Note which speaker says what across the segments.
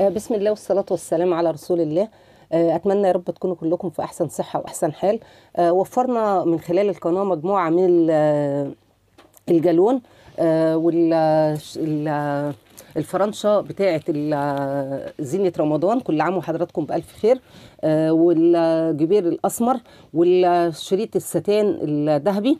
Speaker 1: آه، بسم الله والصلاة والسلام على رسول الله آه، اتمنى يا رب تكونوا كلكم في احسن صحه واحسن حال آه، وفرنا من خلال القناه مجموعه من الجالون والفرنشة بتاعه زينه رمضان كل عام وحضراتكم بالف خير والجبير الاسمر والشريط الستان الذهبي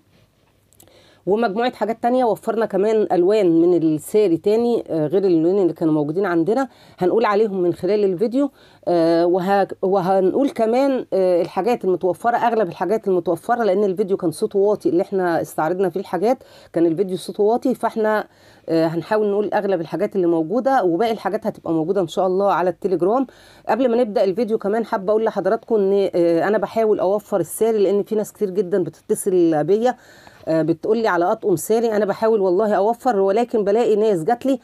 Speaker 1: ومجموعه حاجات تانية وفرنا كمان الوان من الساري تاني آه، غير اللونين اللي كانوا موجودين عندنا هنقول عليهم من خلال الفيديو آه، وهنقول كمان آه، الحاجات المتوفره اغلب الحاجات المتوفره لان الفيديو كان صوته واطي اللي احنا استعرضنا فيه الحاجات كان الفيديو صوته واطي فاحنا آه، هنحاول نقول اغلب الحاجات اللي موجوده وباقي الحاجات هتبقى موجوده ان شاء الله على التليجرام قبل ما نبدا الفيديو كمان حابه اقول لحضراتكم ان آه، انا بحاول اوفر الساري لان في ناس كتير جدا بتتصل بيا آه، بتقول لي على اطقم ساري انا بحاول والله اوفر ولكن بلاقي ناس جات لي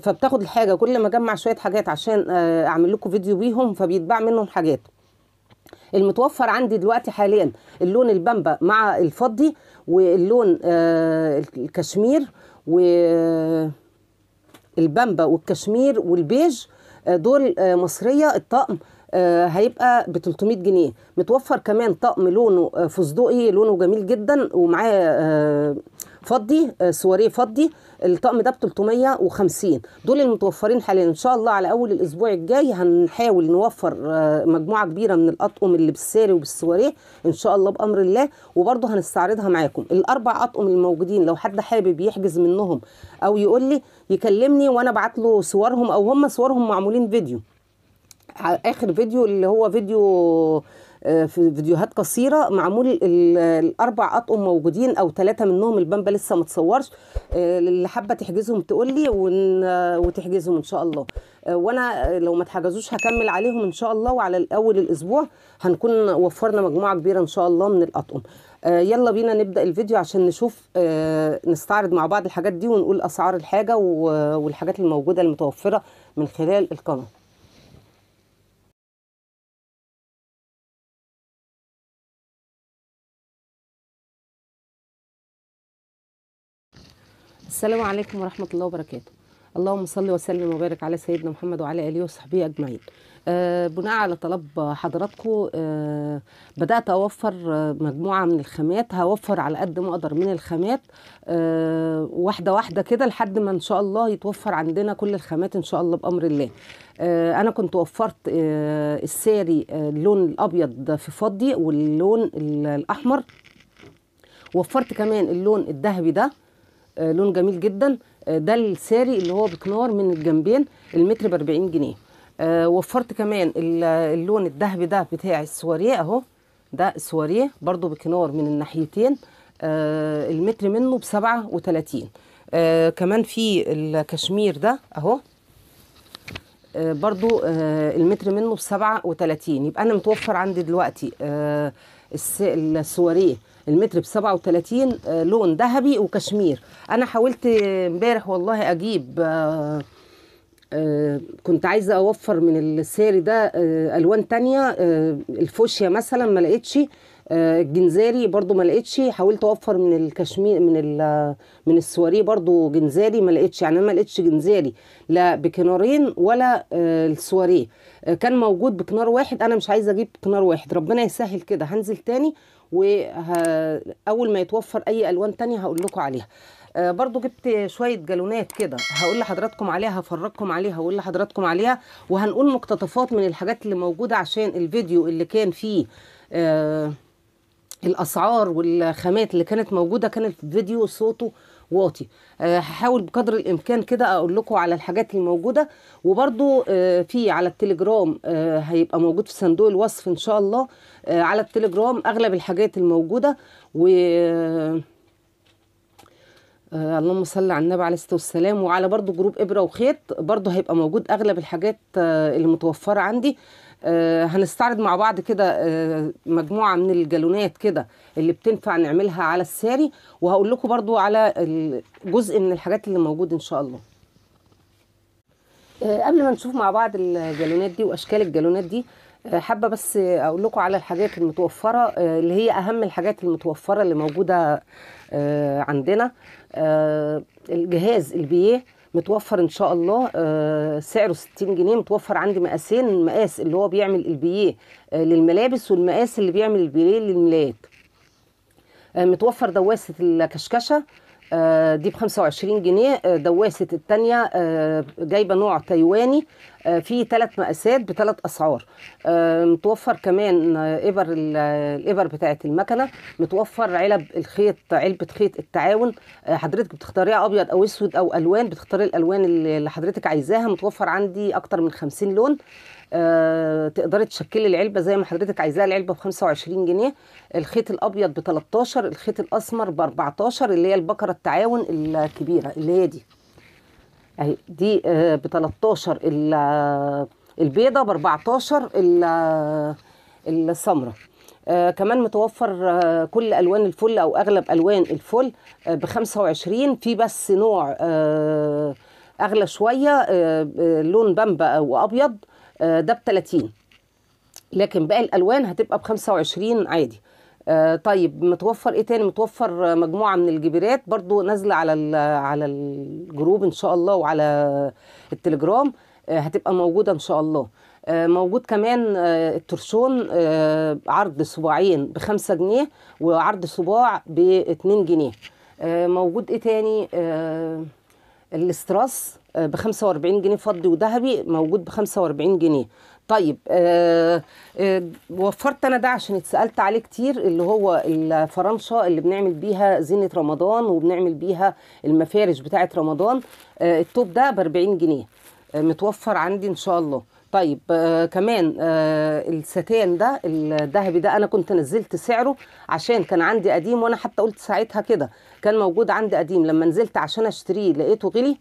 Speaker 1: فبتاخد الحاجه كل ما اجمع شويه حاجات عشان اعمل لكم فيديو بيهم فبيتباع منهم حاجات المتوفر عندي دلوقتي حاليا اللون البامبا مع الفضي واللون الكشمير والبامبا والكشمير والبيج آه، دول آه، مصريه الطقم آه، هيبقى ب 300 جنيه متوفر كمان طقم لونه آه، فستقي لونه جميل جدا ومعاه آه، فضي سواريه فضي الطقم ده ب 350 دول المتوفرين حاليا ان شاء الله على اول الاسبوع الجاي هنحاول نوفر مجموعه كبيره من الاطقم اللي بالساري وبالسواريه ان شاء الله بامر الله وبرده هنستعرضها معاكم الاربع اطقم الموجودين لو حد حابب يحجز منهم او يقول لي يكلمني وانا ابعت له صورهم او هم صورهم معمولين فيديو اخر فيديو اللي هو فيديو آه، في فيديوهات قصيره معمول الاربع اطقم موجودين او ثلاثه منهم البامبا لسه ما اتصورش آه، اللي حابه تحجزهم تقول لي وتحجزهم ان شاء الله آه، وانا لو ما اتحجزوش هكمل عليهم ان شاء الله وعلى اول الاسبوع هنكون وفرنا مجموعه كبيره ان شاء الله من الاطقم يلا بينا نبدا الفيديو عشان نشوف نستعرض مع بعض الحاجات دي ونقول اسعار الحاجه والحاجات الموجوده المتوفره من خلال القناه السلام عليكم ورحمة الله وبركاته اللهم صل وسلم وبارك على سيدنا محمد وعلى آله وصحبه أجمعين أه بناء على طلب حضراتكم أه بدأت أوفر آه، مجموعة من الخامات هوفر على قد ما أقدر من الخامات أه واحدة واحدة كده لحد ما إن شاء الله يتوفر عندنا كل الخامات إن شاء الله بأمر الله آه، أنا كنت وفرت آه، الساري اللون الأبيض في فضي واللون الأحمر وفرت كمان اللون الذهبي ده آه، لون جميل جدا آه، ده الساري اللي هو بكنار من الجنبين المتر ب 40 جنيه آه، وفرت كمان اللون الذهبي ده بتاع السواريه اهو ده السواريه برضو بكنار من الناحيتين المتر منه ب 37 كمان في الكشمير ده اهو برضو المتر منه ب 37 يبقى انا متوفر عندي دلوقتي السواريه المتر ب 37 آه، لون ذهبي وكشمير انا حاولت امبارح والله اجيب آه، آه، كنت عايزه اوفر من الساري ده الوان تانية الفوشيا مثلا ما لقيتش الجنزاري برضو ما لقيتش حاولت اوفر من الكشمير من من السواريه برضو جنزاري ما لقيتش يعني انا ما لقيتش جنزاري لا بكنارين ولا آه، السواريه آه، كان موجود بكنار واحد انا مش عايزه اجيب كنار واحد ربنا يسهل كده هنزل تاني واول ما يتوفر اي الوان تانية هقول لكم عليها آه، برضو جبت شوية جالونات كده هقول لحضراتكم عليها هفرجكم عليها هقول لحضراتكم عليها وهنقول مقتطفات من الحاجات اللي موجودة عشان الفيديو اللي كان فيه آه الاسعار والخامات اللي كانت موجوده كان الفيديو صوته واطي آه، هحاول بقدر الامكان كده اقول لكم على الحاجات الموجوده وبرده آه، في على التليجرام آه، هيبقى موجود في صندوق الوصف ان شاء الله على التليجرام اغلب الحاجات الموجوده و اللهم صل على النبي عليه الصلاه والسلام وعلى برضو جروب ابره وخيط برضو هيبقى موجود اغلب الحاجات اللي متوفره عندي آه، هنستعرض مع بعض كده آه، مجموعة من الجالونات كده اللي بتنفع نعملها على الساري وهقول لكم برضو على جزء من الحاجات اللي موجود إن شاء الله آه، قبل ما نشوف مع بعض الجالونات دي وأشكال الجالونات دي حابة بس أقول لكم على الحاجات المتوفرة اللي هي أهم الحاجات المتوفرة اللي موجودة عندنا الجهاز البيه إيه. متوفر ان شاء الله آه، سعره 60 جنيه متوفر عندي مقاسين المقاس اللي هو بيعمل البييه آه، للملابس والمقاس اللي بيعمل البييه للملايات آه، متوفر دواسه الكشكشه آه، دي ب 25 جنيه آه، دواسه الثانيه آه، جايبه نوع تايواني في ثلاث مقاسات بثلاث اسعار متوفر كمان ابر الابر بتاعه المكنه متوفر علب الخيط علبه خيط التعاون حضرتك بتختاريها ابيض او اسود او الوان بتختاري الالوان اللي حضرتك عايزاها متوفر عندي اكتر من 50 لون آه تقدري تشكلي العلبه زي ما حضرتك عايزاها العلبه ب 25 جنيه الخيط الابيض ب 13 الخيط الاسمر ب 14 اللي هي البكره التعاون الكبيره اللي هي دي اهي دي آه ب 13 آه، البيضه ب 14 آه، السمره آه كمان متوفر آه كل الوان الفل او اغلب الوان الفل آه ب 25 في بس نوع آه اغلى شويه آه, آه، لون بامبا وابيض آه، ده ب 30 لكن باقي الالوان هتبقى ب 25 عادي آه، طيب متوفر ايه تاني متوفر مجموعه من الجبيرات برضو نازله على الـ على الجروب ان شاء الله وعلى التليجرام آه، هتبقى موجوده ان شاء الله موجود كمان الترشون عرض صباعين ب 5 جنيه وعرض صباع ب 2 جنيه موجود ايه تاني الاستراس ب 45 جنيه فضي وذهبي موجود ب 45 جنيه طيب آه، آه، وفرت انا ده عشان اتسالت عليه كتير اللي هو الفرنشه اللي بنعمل بيها زينه رمضان وبنعمل بيها المفارش بتاعه رمضان آه، التوب ده ب 40 جنيه متوفر عندي ان شاء الله طيب آه كمان آه الستان ده الذهبي ده انا كنت نزلت سعره عشان كان عندي قديم وانا حتى قلت ساعتها كده كان موجود عندي قديم لما نزلت عشان اشتريه لقيته غلي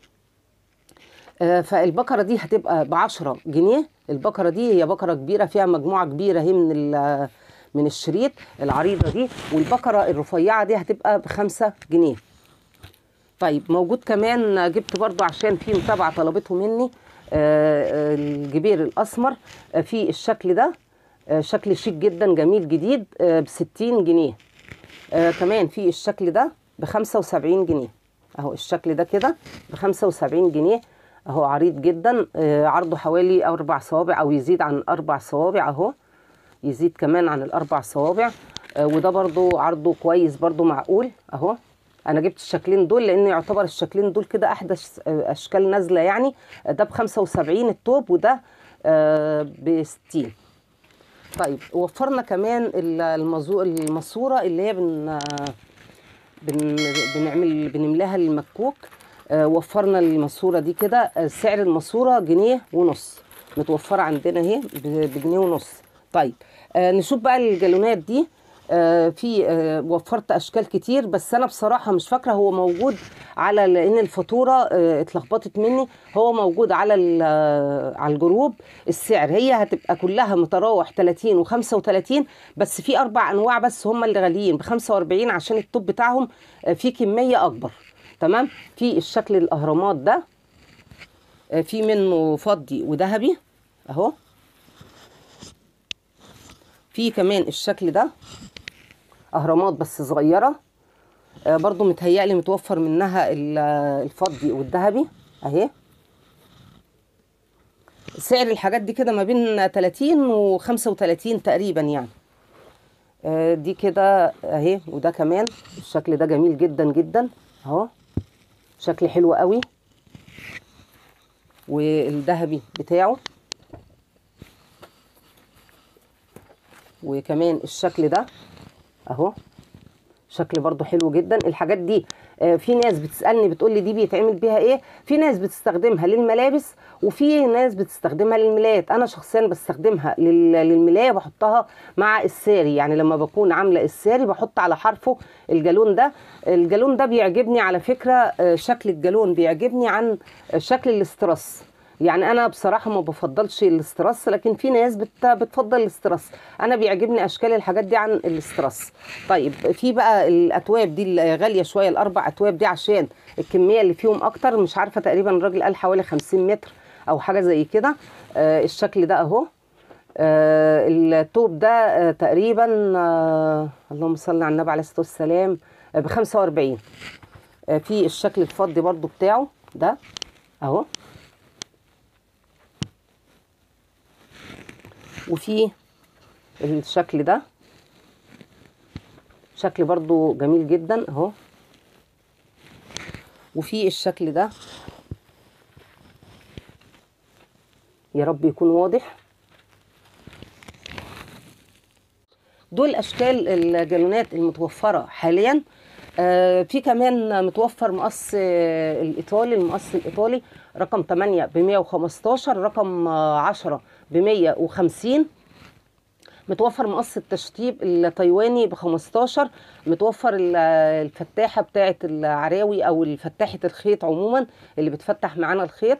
Speaker 1: آه، فالبكرة دي هتبقى ب 10 جنيه البقره دي هي بقره كبيره فيها مجموعه كبيره هي من من الشريط العريضه دي والبقره الرفيعه دي هتبقى ب 5 جنيه طيب موجود كمان جبت برضو عشان في متابعه طلبته مني آه، آه، الجبير الاسمر في الشكل ده شكل شيك جدا جميل جديد ب 60 جنيه كمان في الشكل ده ب 75 جنيه اهو الشكل ده كده ب 75 جنيه اهو عريض جدا آه، عرضه حوالي اربع صوابع او يزيد عن اربع صوابع اهو يزيد كمان عن الاربع صوابع آه، وده برضو عرضه كويس برضو معقول اهو انا جبت الشكلين دول لان يعتبر الشكلين دول كده احدث آه، اشكال نازله يعني ده ب 75 التوب وده ب 60 طيب وفرنا كمان الماسوره اللي هي بن بن بنعمل بنملاها المكوك آه، وفرنا الماسوره دي كده آه، سعر الماسوره جنيه ونص متوفره عندنا اهي بجنيه ونص طيب آه، نشوف بقى الجالونات دي في وفرت اشكال كتير بس انا بصراحه مش فاكره هو موجود على لان الفاتوره اتلخبطت مني هو موجود على على الجروب السعر هي هتبقى كلها متراوح 30 و35 بس في اربع انواع بس هم اللي غاليين ب 45 عشان التوب بتاعهم في كميه اكبر تمام في الشكل الاهرامات ده آه، في منه فضي وذهبي اهو في كمان الشكل ده اهرامات بس صغيره آه، برضو متهيألي متوفر منها الفضي والذهبي اهي سعر الحاجات دي كده ما بين 30 و 35 تقريبا يعني آه، دي كده اهي وده كمان الشكل ده جميل جدا جدا اهو شكل حلو قوي والذهبي بتاعه وكمان الشكل ده اهو شكل برضو حلو جدا الحاجات دي آه، في ناس بتسالني بتقول لي دي بيتعمل بيها ايه في ناس بتستخدمها للملابس وفي ناس بتستخدمها للملايات انا شخصيا بستخدمها للملايه بحطها مع الساري يعني لما بكون عامله الساري بحط على حرفه الجالون ده الجالون ده بيعجبني على فكره آه، شكل الجالون بيعجبني عن آه، شكل الاسترس يعني انا بصراحه ما بفضلش الاسترس لكن في ناس بتفضل الاسترس انا بيعجبني اشكال الحاجات دي عن الاسترس طيب في بقى الاتواب دي الغاليه غاليه شويه الاربع اتواب دي عشان الكميه اللي فيهم اكتر مش عارفه تقريبا الراجل قال حوالي 50 متر او حاجه زي كده آه الشكل ده اهو آه التوب ده آه تقريبا آه اللهم صل على النبي عليه الصلاه والسلام آه، ب 45 آه، في الشكل الفضي برضو بتاعه ده اهو وفي الشكل ده شكل برضو جميل جدا اهو وفي الشكل ده يا رب يكون واضح دول اشكال الجالونات المتوفره حاليا آه في كمان متوفر مقص آه، الايطالي المقص الايطالي رقم 8 ب 115 رقم 10 ب 150 متوفر مقص التشطيب التايواني ب 15 متوفر الفتاحه بتاعه العراوي او الفتاحه الخيط عموما اللي بتفتح معانا الخيط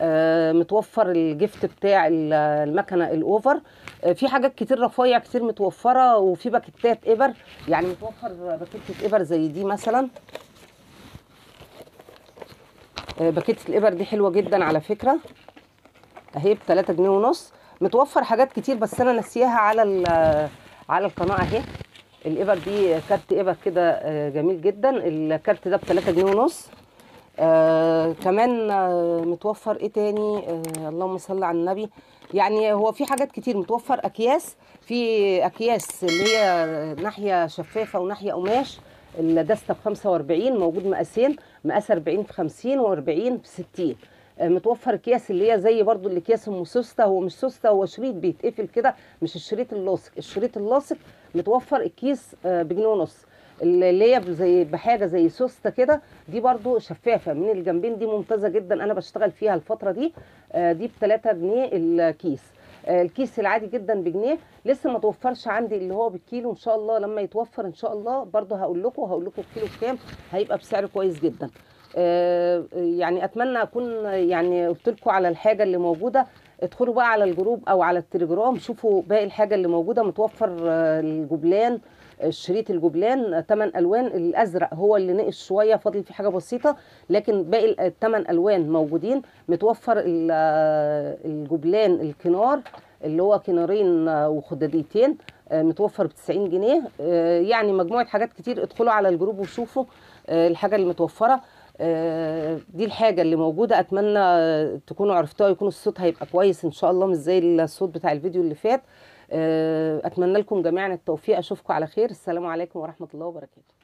Speaker 1: آه، متوفر الجفت بتاع المكنه الاوفر آه، في حاجات كتير رفايع كتير متوفره وفي باكيتات ابر يعني متوفر باكيته ابر زي دي مثلا آه، باكيته الابر دي حلوه جدا على فكره اهي ب 3 جنيه ونص متوفر حاجات كتير بس انا نسياها على على القناه اهي الابر دي كارت ابر كده آه، جميل جدا الكارت ده ب 3 جنيه ونص آه كمان آه، متوفر ايه تاني آه اللهم صل على النبي يعني هو في حاجات كتير متوفر اكياس في اكياس اللي هي ناحيه شفافه وناحيه قماش الدستة ب 45 موجود مقاسين مقاس 40 في 50 و40 في 60 آه، متوفر اكياس اللي هي زي برضو الاكياس ام سوسته هو مش سوسته هو شريط بيتقفل كده مش الشريط اللاصق الشريط اللاصق متوفر الكيس آه، بجنيه ونص اللي هي زي بحاجه زي سوسته كده دي برضو شفافه من الجنبين دي ممتازه جدا انا بشتغل فيها الفتره دي آه، دي ب 3 جنيه الكيس الكيس العادي جدا بجنيه لسه ما توفرش عندي اللي هو بالكيلو ان شاء الله لما يتوفر ان شاء الله برضو هقول لكم هقول لكم الكيلو بكام هيبقى بسعر كويس جدا آه، يعني اتمنى اكون يعني قلت لكم على الحاجه اللي موجوده ادخلوا بقى على الجروب او على التليجرام شوفوا باقي الحاجه اللي موجوده متوفر آه، الجبلان شريط الجبلان ثمان الوان الازرق هو اللي نقص شويه فاضل فيه حاجه بسيطه لكن باقي الثمان الوان موجودين متوفر آه، الجبلان الكنار اللي هو كنارين وخداديتين متوفر ب 90 جنيه يعني مجموعه حاجات كتير ادخلوا على الجروب وشوفوا الحاجه اللي متوفره دي الحاجه اللي موجوده اتمنى تكونوا عرفتوها يكون الصوت هيبقى كويس ان شاء الله مش زي الصوت بتاع الفيديو اللي فات أه، اتمنى لكم جميعا التوفيق اشوفكم على خير السلام عليكم ورحمه الله وبركاته